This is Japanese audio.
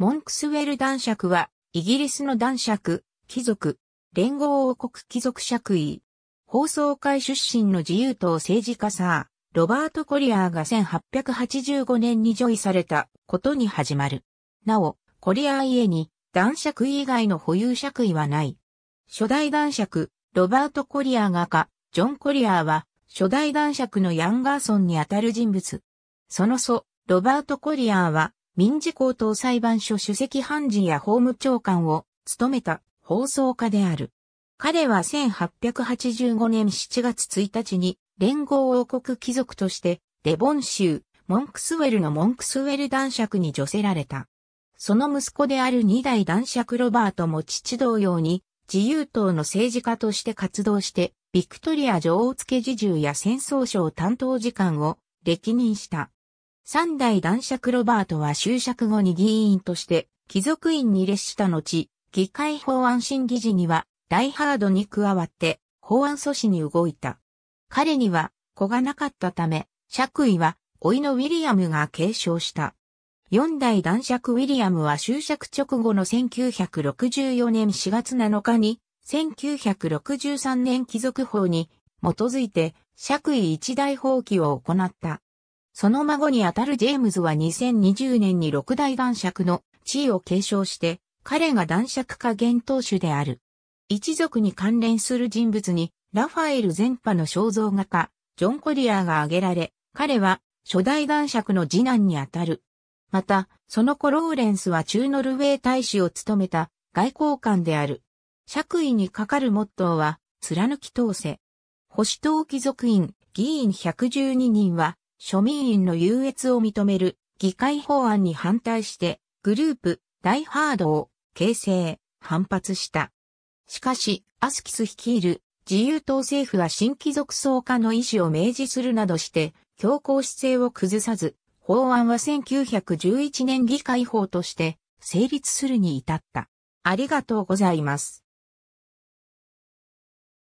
モンクスウェル男爵は、イギリスの男爵、貴族、連合王国貴族爵位。放送会出身の自由党政治家サー、ロバート・コリアーが1885年に上位されたことに始まる。なお、コリアー家に男爵以外の保有爵位はない。初代男爵、ロバート・コリアーがか、ジョン・コリアーは、初代男爵のヤンガーソンにあたる人物。その祖、ロバート・コリアーは、民事高等裁判所主席判事や法務長官を務めた放送家である。彼は1885年7月1日に連合王国貴族としてデボン州モンクスウェルのモンクスウェル男爵に除せられた。その息子である二代男爵ロバートも父同様に自由党の政治家として活動してビクトリア女王付侍従や戦争省担当次官を歴任した。三代男爵ロバートは就職後に議員として貴族院に列した後、議会法案審議時にはダイハードに加わって法案阻止に動いた。彼には子がなかったため、爵位は老いのウィリアムが継承した。四代男爵ウィリアムは就職直後の1964年4月7日に、1963年貴族法に基づいて爵位一代放棄を行った。その孫にあたるジェームズは2020年に六大男爵の地位を継承して、彼が男爵家元当主である。一族に関連する人物に、ラファエル全派の肖像画家、ジョン・コリアーが挙げられ、彼は初代男爵の次男にあたる。また、その子ローレンスは中ノルウェー大使を務めた外交官である。爵位にかかるモットーは、貫き通せ。保守党貴族院議員112人は、庶民員の優越を認める議会法案に反対してグループダイハードを形成、反発した。しかし、アスキス率いる自由党政府は新規族層化の意思を明示するなどして強硬姿勢を崩さず、法案は1911年議会法として成立するに至った。ありがとうございます。